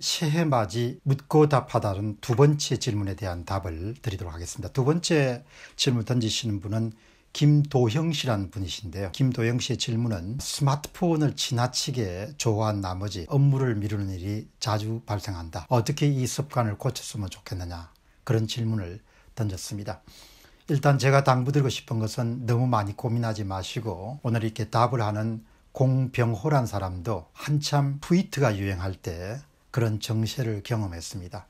새해 맞이 묻고 답하다는 두 번째 질문에 대한 답을 드리도록 하겠습니다. 두 번째 질문 던지시는 분은 김도형 씨라는 분이신데요. 김도형 씨의 질문은 스마트폰을 지나치게 좋아한 나머지 업무를 미루는 일이 자주 발생한다. 어떻게 이 습관을 고쳤으면 좋겠느냐. 그런 질문을 던졌습니다. 일단 제가 당부드리고 싶은 것은 너무 많이 고민하지 마시고 오늘 이렇게 답을 하는 공병호란 사람도 한참 트위트가 유행할 때 그런 정세를 경험했습니다.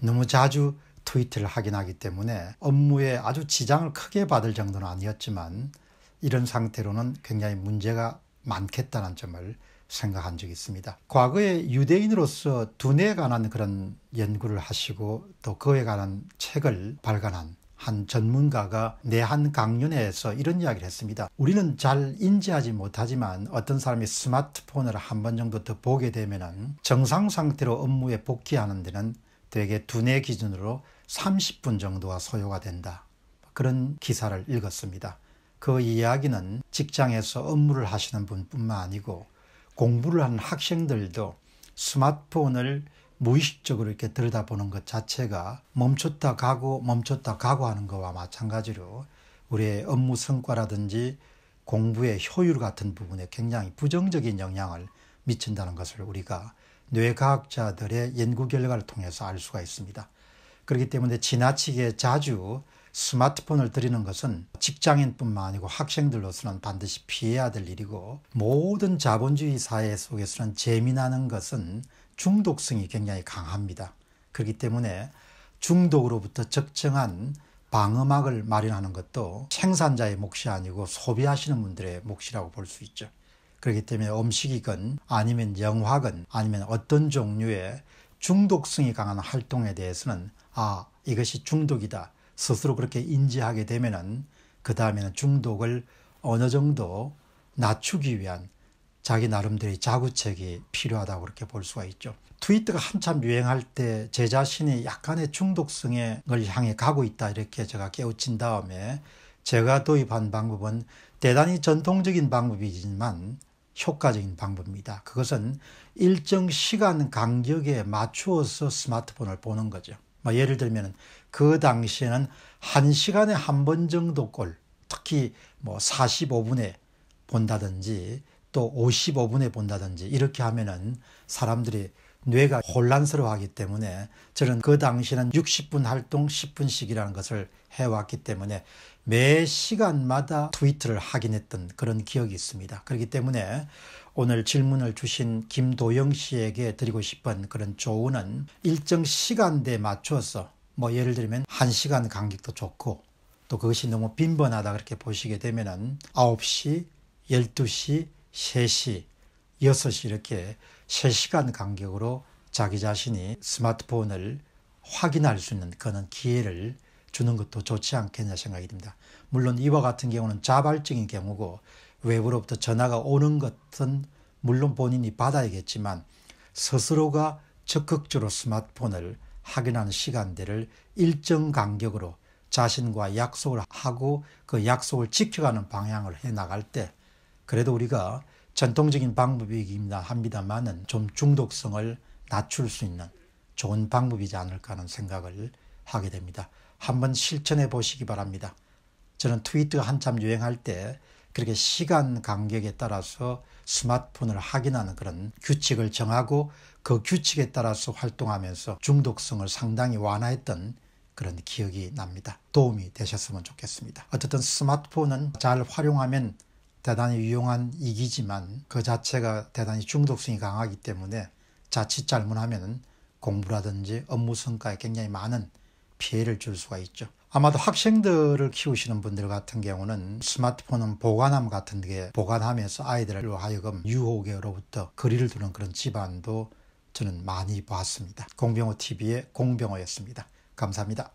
너무 자주 트위트를 하긴 하기 때문에 업무에 아주 지장을 크게 받을 정도는 아니었지만 이런 상태로는 굉장히 문제가 많겠다는 점을 생각한 적이 있습니다. 과거에 유대인으로서 두뇌에 관한 그런 연구를 하시고 또 그에 관한 책을 발간한 한 전문가가 내한 강연회에서 이런 이야기를 했습니다. 우리는 잘 인지하지 못하지만 어떤 사람이 스마트폰을 한 번 정도 더 보게 되면 정상 상태로 업무에 복귀하는 데는 대개 두뇌 기준으로 30분 정도가 소요가 된다. 그런 기사를 읽었습니다. 그 이야기는 직장에서 업무를 하시는 분뿐만 아니고 공부를 하는 학생들도 스마트폰을 무의식적으로 이렇게 들여다보는 것 자체가 멈췄다 가고 멈췄다 가고 하는 것과 마찬가지로 우리의 업무 성과라든지 공부의 효율 같은 부분에 굉장히 부정적인 영향을 미친다는 것을 우리가 뇌과학자들의 연구 결과를 통해서 알 수가 있습니다. 그렇기 때문에 지나치게 자주 스마트폰을 드리는 것은 직장인뿐만 아니고 학생들로서는 반드시 피해야 될 일이고 모든 자본주의 사회 속에서는 재미나는 것은 중독성이 굉장히 강합니다. 그렇기 때문에 중독으로부터 적정한 방음막을 마련하는 것도 생산자의 몫이 아니고 소비하시는 분들의 몫이라고 볼 수 있죠. 그렇기 때문에 음식이건 아니면 영화건 아니면 어떤 종류의 중독성이 강한 활동에 대해서는 아, 이것이 중독이다. 스스로 그렇게 인지하게 되면은 그 다음에는 중독을 어느 정도 낮추기 위한 자기 나름대로의 자구책이 필요하다고 그렇게 볼 수가 있죠. 트위터가 한참 유행할 때 제 자신이 약간의 중독성을 향해 가고 있다 이렇게 제가 깨우친 다음에 제가 도입한 방법은 대단히 전통적인 방법이지만 효과적인 방법입니다. 그것은 일정 시간 간격에 맞추어서 스마트폰을 보는 거죠. 뭐 예를 들면 그 당시에는 한시간에 한 번 정도 꼴 특히 뭐 45분에 본다든지 또 55분에 본다든지 이렇게 하면은 사람들이 뇌가 혼란스러워하기 때문에 저는 그 당시는 60분 활동 10분씩이라는 것을 해왔기 때문에 매 시간마다 트위트를 하긴 했던 그런 기억이 있습니다. 그렇기 때문에 오늘 질문을 주신 김도영 씨에게 드리고 싶은 그런 조언은 일정 시간대에 맞춰서 뭐 예를 들면 1시간 간격도 좋고 또 그것이 너무 빈번하다 그렇게 보시게 되면은 9시, 12시, 3시, 6시 이렇게 3시간 간격으로 자기 자신이 스마트폰을 확인할 수 있는 그런 기회를 주는 것도 좋지 않겠냐 생각이 듭니다. 물론 이와 같은 경우는 자발적인 경우고 외부로부터 전화가 오는 것은 물론 본인이 받아야겠지만 스스로가 적극적으로 스마트폰을 확인하는 시간대를 일정 간격으로 자신과 약속을 하고 그 약속을 지켜가는 방향을 해 나갈 때 그래도 우리가 전통적인 방법이기입니다. 합니다만은 좀 중독성을 낮출 수 있는 좋은 방법이지 않을까 하는 생각을 하게 됩니다. 한번 실천해 보시기 바랍니다. 저는 트위터가 한참 유행할 때 그렇게 시간 간격에 따라서 스마트폰을 확인하는 그런 규칙을 정하고 그 규칙에 따라서 활동하면서 중독성을 상당히 완화했던 그런 기억이 납니다. 도움이 되셨으면 좋겠습니다. 어쨌든 스마트폰은 잘 활용하면 대단히 유용한 이기지만 그 자체가 대단히 중독성이 강하기 때문에 자칫 잘못하면 공부라든지 업무 성과에 굉장히 많은 피해를 줄 수가 있죠. 아마도 학생들을 키우시는 분들 같은 경우는 스마트폰은 보관함 같은 게 보관하면서 아이들로 하여금 유혹에로부터 거리를 두는 그런 집안도 저는 많이 봤습니다. 공병호 TV의 공병호였습니다. 감사합니다.